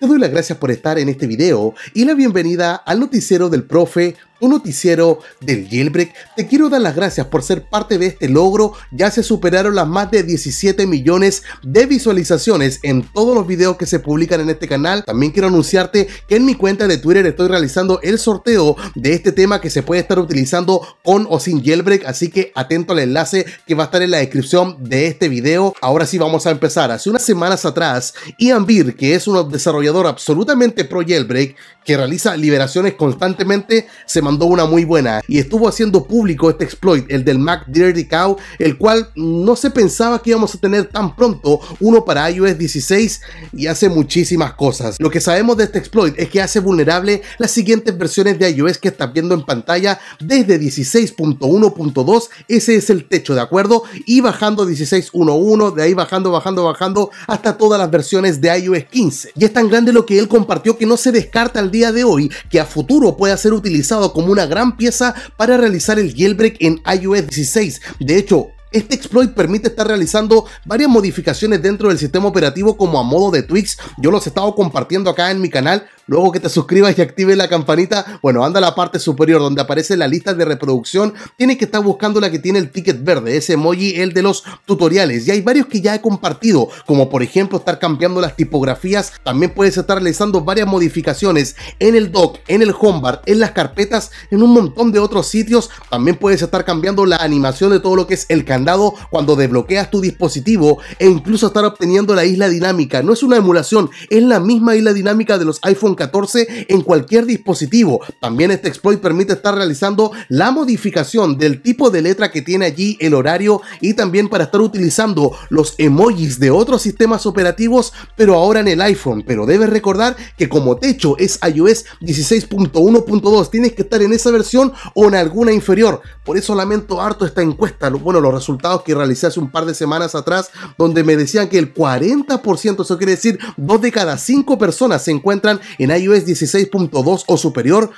te doy las gracias por estar en este video y la bienvenida al noticiero del profe, un noticiero del jailbreak. Te quiero dar las gracias por ser parte de este logro. Ya se superaron las más de 17 millones de visualizaciones en todos los videos que se publican en este canal. También quiero anunciarte que en mi cuenta de Twitter estoy realizando el sorteo de este tema que se puede estar utilizando con o sin jailbreak. Así que atento al enlace que va a estar en la descripción de este video. Ahora sí vamos a empezar. Hace unas semanas atrás, Ian Beer, que es uno desarrolladores absolutamente pro jailbreak que realiza liberaciones constantemente se mandó una muy buena y estuvo haciendo público este exploit, el del Mac Dirty Cow, el cual no se pensaba que íbamos a tener tan pronto uno para iOS 16 y hace muchísimas cosas. Lo que sabemos de este exploit es que hace vulnerable las siguientes versiones de iOS que estás viendo en pantalla desde 16.1.2, ese es el techo, ¿de acuerdo? Y bajando 16.1.1, de ahí bajando, bajando, bajando hasta todas las versiones de iOS 15. Y es tan grande de lo que él compartió que no se descarta al día de hoy, que a futuro pueda ser utilizado como una gran pieza para realizar el jailbreak en iOS 16. De hecho, este exploit permite estar realizando varias modificaciones dentro del sistema operativo como a modo de tweaks. Yo los he estado compartiendo acá en mi canal Luego que te suscribas y actives la campanita, bueno, anda a la parte superior donde aparece la lista de reproducción. Tienes que estar buscando la que tiene el ticket verde, ese emoji, el de los tutoriales. Y hay varios que ya he compartido, como por ejemplo estar cambiando las tipografías. También puedes estar realizando varias modificaciones en el dock, en el homebar, en las carpetas, en un montón de otros sitios. También puedes estar cambiando la animación de todo lo que es el candado cuando desbloqueas tu dispositivo e incluso estar obteniendo la isla dinámica. No es una emulación, es la misma isla dinámica de los iPhone 14 en cualquier dispositivo. También este exploit permite estar realizando la modificación del tipo de letra que tiene allí el horario y también para estar utilizando los emojis de otros sistemas operativos, pero ahora en el iPhone. Pero debes recordar que como techo es iOS 16.1.2, tienes que estar en esa versión o en alguna inferior. Por eso lamento harto esta encuesta, bueno, los resultados que realicé hace un par de semanas atrás, donde me decían que el 40%, eso quiere decir, dos de cada cinco personas se encuentran en en iOS 16.2 o superior.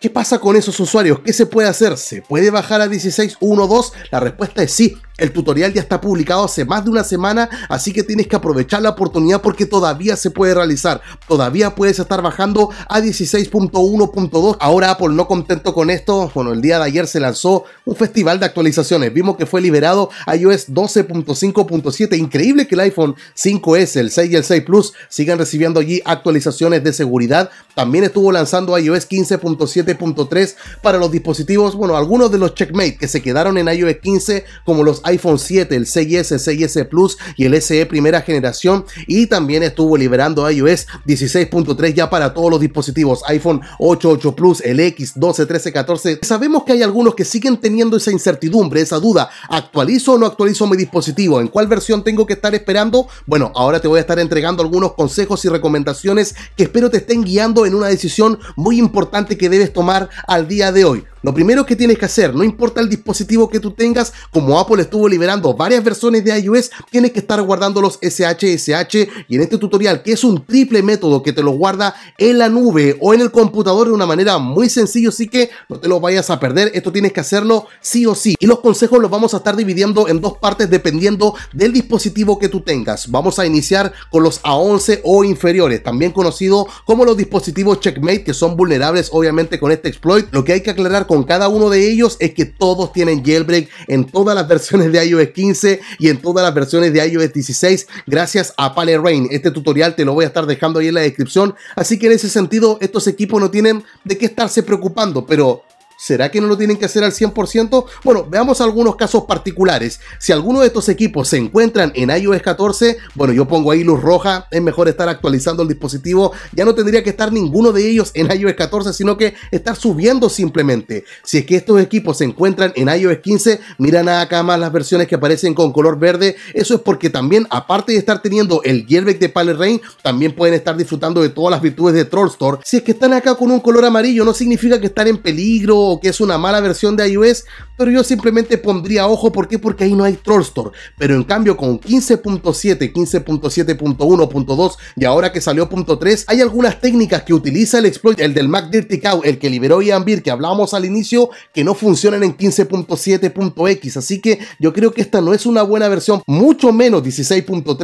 ¿Qué pasa con esos usuarios? ¿Qué se puede hacer? ¿Se puede bajar a 16.1.2? La respuesta es sí, el tutorial ya está publicado hace más de una semana, así que tienes que aprovechar la oportunidad porque todavía se puede realizar. Todavía puedes estar bajando a 16.1.2. Ahora Apple no contento con esto, bueno, el día de ayer se lanzó un festival de actualizaciones. Vimos que fue liberado iOS 12.5.7. Increíble que el iPhone 5S, el 6 y el 6 Plus sigan recibiendo allí actualizaciones de seguridad. También estuvo lanzando iOS 15.7.3 para los dispositivos, bueno, algunos de los checkmate que se quedaron en iOS 15 como los iPhone 7, el 6S, 6S Plus y el SE primera generación. Y también estuvo liberando iOS 16.3 ya para todos los dispositivos iPhone 8, 8 Plus, el X, 12, 13, 14. Sabemos que hay algunos que siguen teniendo esa incertidumbre, esa duda. ¿Actualizo o no actualizo mi dispositivo? ¿En cuál versión tengo que estar esperando? Bueno, ahora te voy a estar entregando algunos consejos y recomendaciones que espero te estén guiando en una decisión muy importante que debes tomar al día de hoy. Lo primero que tienes que hacer, no importa el dispositivo que tú tengas, como Apple estuvo liberando varias versiones de iOS, tienes que estar guardando los SHSH y en este tutorial, que es un triple método que te lo guarda en la nube o en el computador de una manera muy sencilla, así que no te lo vayas a perder, esto tienes que hacerlo sí o sí. Y los consejos los vamos a estar dividiendo en dos partes dependiendo del dispositivo que tú tengas. Vamos a iniciar con los A11 o inferiores, también conocido como los dispositivos Checkmate, que son vulnerables obviamente con este exploit. Lo que hay que aclarar con cada uno de ellos es que todos tienen jailbreak en todas las versiones de iOS 15 y en todas las versiones de iOS 16 gracias a Pale Rain Este tutorial te lo voy a estar dejando ahí en la descripción. Así que en ese sentido, estos equipos no tienen de qué estarse preocupando, pero ¿Será que no lo tienen que hacer al 100%? Bueno, veamos algunos casos particulares. Si alguno de estos equipos se encuentran en iOS 14, bueno, yo pongo ahí luz roja, es mejor estar actualizando el dispositivo. Ya no tendría que estar ninguno de ellos en iOS 14, sino que estar subiendo simplemente. Si es que estos equipos se encuentran en iOS 15, miran acá más las versiones que aparecen con color verde. Eso es porque también, aparte de estar teniendo el Gearback de Pale Rain, también pueden estar disfrutando de todas las virtudes de Trollstore. Si es que están acá con un color amarillo, no significa que están en peligro o que es una mala versión de iOS, pero yo simplemente pondría ojo, ¿por Porque ahí no hay Troll Store, pero en cambio con 15.7, 15.7.1.2 y ahora que salió .3, hay algunas técnicas que utiliza el exploit, el del Mac Dirty Cow, el que liberó Ian Beer, que hablábamos al inicio, que no funcionan en 15.7.x, así que yo creo que esta no es una buena versión, mucho menos 16.3,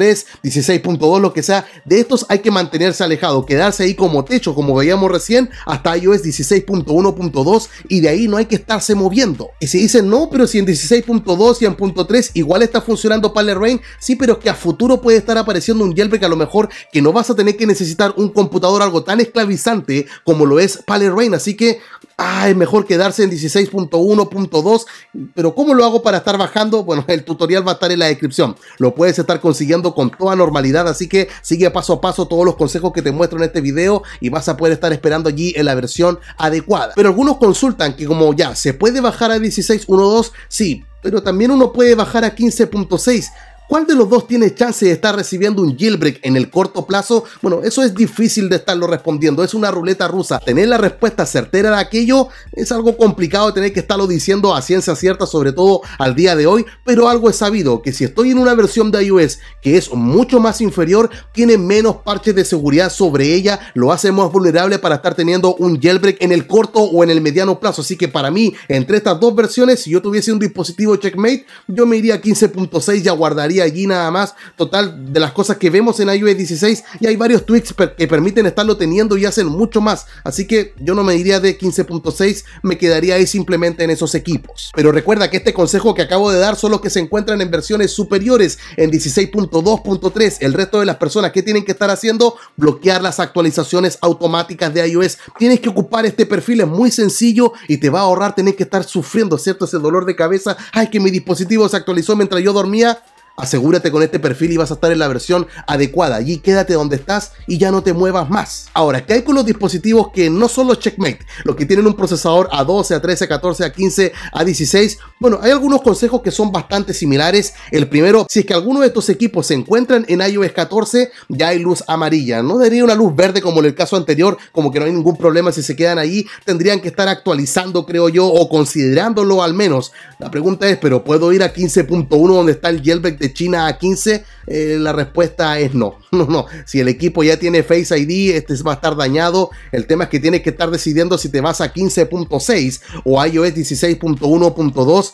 16.2, lo que sea, de estos hay que mantenerse alejado, quedarse ahí como techo, como veíamos recién, hasta iOS 16.1.2 y de ahí no hay que estarse moviendo. Y si dicen, no, pero si en 16.2 y en 3 igual está funcionando Pale Rain, sí, pero es que a futuro puede estar apareciendo un jailbreak a lo mejor que no vas a tener que necesitar un computador algo tan esclavizante como lo es Pale Rain, así que es mejor quedarse en 16.1.2, pero ¿cómo lo hago para estar bajando? Bueno, el tutorial va a estar en la descripción. Lo puedes estar consiguiendo con toda normalidad, así que sigue paso a paso todos los consejos que te muestro en este video y vas a poder estar esperando allí en la versión adecuada. Pero algunos consultan que como ya, ¿se puede bajar a 16.1.2? Sí, pero también uno puede bajar a 15.6 ¿Cuál de los dos tiene chance de estar recibiendo un jailbreak en el corto plazo? Bueno, eso es difícil de estarlo respondiendo, es una ruleta rusa. Tener la respuesta certera de aquello es algo complicado de tener que estarlo diciendo a ciencia cierta, sobre todo al día de hoy, pero algo es sabido, que si estoy en una versión de iOS que es mucho más inferior, tiene menos parches de seguridad sobre ella, lo hace más vulnerable para estar teniendo un jailbreak en el corto o en el mediano plazo. Así que para mí, entre estas dos versiones, si yo tuviese un dispositivo checkmate, yo me iría a 15.6 y aguardaría allí nada más. Total, de las cosas que vemos en iOS 16, y hay varios tweaks que permiten estarlo teniendo y hacen mucho más. Así que yo no me iría de 15.6, me quedaría ahí simplemente en esos equipos. Pero recuerda que este consejo que acabo de dar son los que se encuentran en versiones superiores, en 16.2.3. El resto de las personas que tienen que estar haciendo, bloquear las actualizaciones automáticas de iOS. Tienes que ocupar este perfil, es muy sencillo y te va a ahorrar tienes que estar sufriendo, ¿cierto? Ese dolor de cabeza. Ay, que mi dispositivo se actualizó mientras yo dormía. Asegúrate con este perfil y vas a estar en la versión adecuada. Allí quédate donde estás y ya no te muevas más. Ahora, ¿qué hay con los dispositivos que no son los Checkmate? Los que tienen un procesador A12, A13, A14, A15, A16. Bueno, hay algunos consejos que son bastante similares. El primero, si es que alguno de estos equipos se encuentran en iOS 14, ya hay luz amarilla. No debería una luz verde como en el caso anterior, como que no hay ningún problema si se quedan ahí. Tendrían que estar actualizando, creo yo, o considerándolo al menos. La pregunta es, ¿pero puedo ir a 15.1 donde está el jailbreak China a 15, eh, la respuesta es no. No, no. Si el equipo ya tiene Face ID, este va a estar dañado. El tema es que tienes que estar decidiendo si te vas a 15.6 o iOS 16.1.2.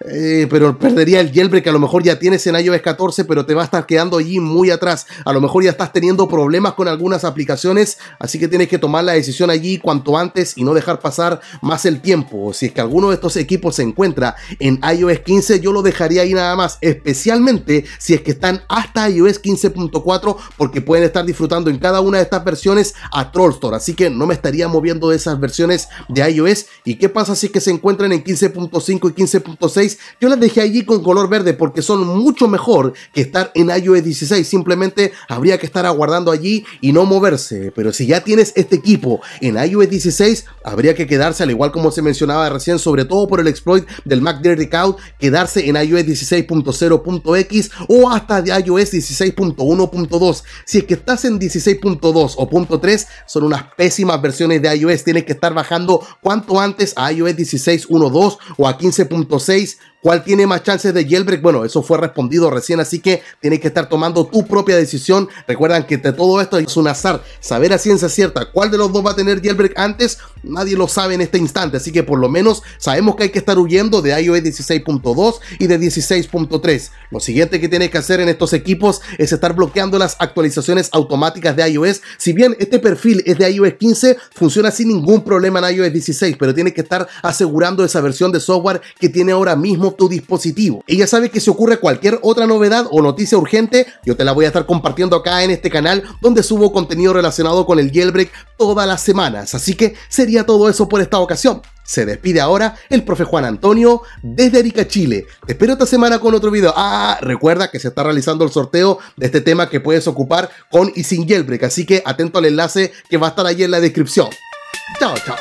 Eh, pero perdería el jailbreak, a lo mejor ya tienes en iOS 14, pero te va a estar quedando allí muy atrás. A lo mejor ya estás teniendo problemas con algunas aplicaciones, así que tienes que tomar la decisión allí cuanto antes y no dejar pasar más el tiempo. Si es que alguno de estos equipos se encuentra en iOS 15, yo lo dejaría ahí nada más, especialmente si es que están hasta iOS 15.4, porque pueden estar disfrutando en cada una de estas versiones a Store Así que no me estaría moviendo de esas versiones de iOS. ¿Y qué pasa si es que se encuentran en 15.5 y 15.6? yo las dejé allí con color verde porque son mucho mejor que estar en iOS 16. Simplemente habría que estar aguardando allí y no moverse. Pero si ya tienes este equipo en iOS 16, habría que quedarse, al igual como se mencionaba recién, sobre todo por el exploit del Mac Dirty quedarse en iOS 16.0.x o hasta de iOS 16.1.2. Si es que estás en 16.2 o .3, son unas pésimas versiones de iOS. Tienes que estar bajando cuanto antes a iOS 16.1.2 o a 15.6 ¿Cuál tiene más chances de jailbreak? Bueno, eso fue respondido recién, así que tienes que estar tomando tu propia decisión. Recuerdan que de todo esto es un azar. Saber a ciencia cierta cuál de los dos va a tener jailbreak antes, nadie lo sabe en este instante. Así que por lo menos sabemos que hay que estar huyendo de iOS 16.2 y de 16.3. Lo siguiente que tienes que hacer en estos equipos es estar bloqueando las actualizaciones automáticas de iOS. Si bien este perfil es de iOS 15, funciona sin ningún problema en iOS 16, pero tienes que estar asegurando esa versión de software que tiene ahora mismo tu dispositivo. Ella sabe que si ocurre cualquier otra novedad o noticia urgente, yo te la voy a estar compartiendo acá en este canal donde subo contenido relacionado con el jailbreak todas las semanas. Así que sería todo eso por esta ocasión. Se despide ahora el profe Juan Antonio desde Arica, Chile. Te espero esta semana con otro video. Ah, recuerda que se está realizando el sorteo de este tema que puedes ocupar con y sin jailbreak. Así que atento al enlace que va a estar ahí en la descripción. Chao, chao.